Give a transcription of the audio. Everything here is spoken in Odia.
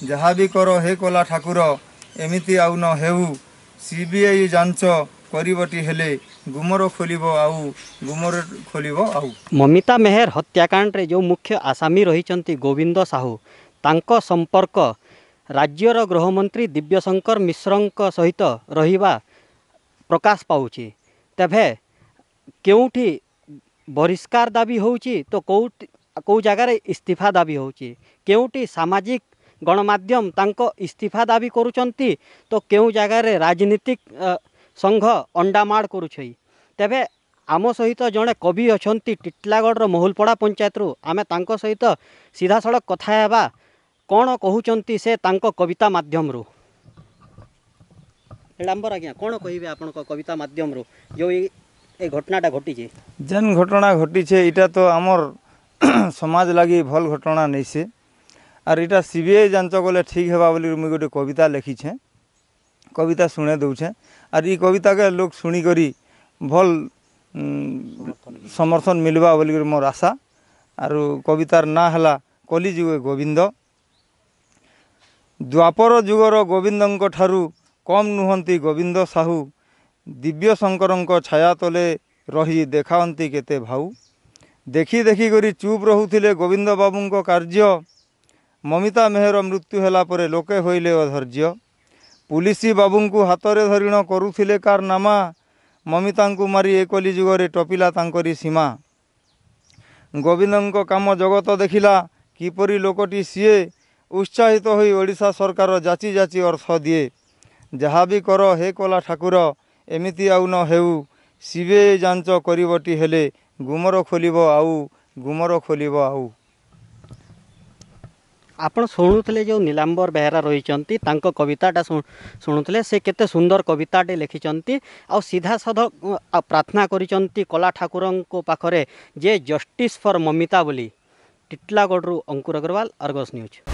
ଯାହା ବି କର ହେ କଲା ଠାକୁର ଏମିତି ଆଉ ନ ହେଉ ସି ବି ଆଇ ଯାଞ୍ଚ କରିବଟି ହେଲେ ଗୁମର ଖୋଲିବ ଆଉ ଗୁମର ଖୋଲିବ ଆଉ ମମିତା ମେହେର ହତ୍ୟାକାଣ୍ଡରେ ଯେଉଁ ମୁଖ୍ୟ ଆସାମୀ ରହିଛନ୍ତି ଗୋବିନ୍ଦ ସାହୁ ତାଙ୍କ ସମ୍ପର୍କ ରାଜ୍ୟର ଗୃହମନ୍ତ୍ରୀ ଦିବ୍ୟଶଙ୍କର ମିଶ୍ରଙ୍କ ସହିତ ରହିବା ପ୍ରକାଶ ପାଉଛି ତେବେ କେଉଁଠି ବହିଷ୍କାର ଦାବି ହେଉଛି ତ କେଉଁ କେଉଁ ଜାଗାରେ ଇସ୍ତିଫା ଦାବି ହେଉଛି କେଉଁଠି ସାମାଜିକ ଗଣମାଧ୍ୟମ ତାଙ୍କ ଇସ୍ତିଫା ଦାବି କରୁଛନ୍ତି ତ କେଉଁ ଜାଗାରେ ରାଜନୀତି ସଂଘ ଅଣ୍ଡାମାଡ଼ କରୁଛି ତେବେ ଆମ ସହିତ ଜଣେ କବି ଅଛନ୍ତି ଟିଟିଲାଗଡ଼ର ମହୁଲପଡ଼ା ପଞ୍ଚାୟତରୁ ଆମେ ତାଙ୍କ ସହିତ ସିଧାସଳଖ କଥା ହେବା କ'ଣ କହୁଛନ୍ତି ସେ ତାଙ୍କ କବିତା ମାଧ୍ୟମରୁ ଏଡ଼ାମ୍ବର ଆଜ୍ଞା କ'ଣ କହିବେ ଆପଣଙ୍କ କବିତା ମାଧ୍ୟମରୁ ଯେଉଁ ଏ ଘଟଣାଟା ଘଟିଛି ଯେନ୍ ଘଟଣା ଘଟିଛେ ଏଇଟା ତ ଆମର୍ ସମାଜ ଲାଗି ଭଲ୍ ଘଟଣା ନେଇସେ আর এটা সিবিআই যাঞ্চ গলে ঠিক হবা বলে মুই গোটে কবিতা লেখিছে কবিতা শুনে দেউছে আর এই কবিতাকে লোক শুনিকরি ভাল সমর্থন মিলবা বলি মোর আশা আর কবিতার না হলা কলিযুগে গোবিন্দ দ্বাপর ଯୁଗର গোবিন্দু কম କମ୍ গোবিন্দ ଗୋବିନ୍ଦ ସାହୁ শঙ্কর ছায়া ଛାୟା রহি ରହି ଦେଖାନ୍ତି କେତେ ଭାଉ ଦେଖି ଦେଖି କରି ଚୁପ୍ ରହୁଥିଲେ ଗୋବିନ୍ଦ ବାବୁଙ୍କ କାର୍ଯ୍ୟ ମମିତା ମେହର ମୃତ୍ୟୁ ହେଲା ପରେ ଲୋକେ ହୋଇଲେ ଅଧର୍ଯ୍ୟ ପୁଲିସ ବାବୁଙ୍କୁ ହାତରେ ଧରିଣ କରୁଥିଲେ କାର ନାମା ମମିତାଙ୍କୁ ମାରି ଏକଲି ଯୁଗରେ ଟପିଲା ତାଙ୍କରି ସୀମା ଗୋବିନ୍ଦଙ୍କ କାମ ଜଗତ ଦେଖିଲା କିପରି ଲୋକଟି ସିଏ ଉତ୍ସାହିତ ହୋଇ ଓଡ଼ିଶା ସରକାର ଯାଚି ଯାଚି ଅର୍ଥ ଦିଏ ଯାହା ବି କର ହେ କଲା ଠାକୁର ଏମିତି ଆଉ ନ ହେଉ ଶିବେ ଯାଞ୍ଚ କରିବଟି ହେଲେ ଗୁମର ଖୋଲିବ ଆଉ ଗୁମର ଖୋଲିବ ଆଉ ଆପଣ ଶୁଣୁଥିଲେ ଯେଉଁ ନୀଲାମ୍ବର ବେହେରା ରହିଛନ୍ତି ତାଙ୍କ କବିତାଟା ଶୁଣୁଥିଲେ ସେ କେତେ ସୁନ୍ଦର କବିତାଟେ ଲେଖିଛନ୍ତି ଆଉ ସିଧାସାଧ ପ୍ରାର୍ଥନା କରିଛନ୍ତି କଲା ଠାକୁରଙ୍କ ପାଖରେ ଯେ ଜଷ୍ଟିସ୍ ଫର୍ ମମିତା ବୋଲି ଟିଟିଲାଗଡ଼ରୁ ଅଙ୍କୁର ଅଗ୍ରୱାଲ ଅର୍ଗସ୍ ନ୍ୟୁଜ୍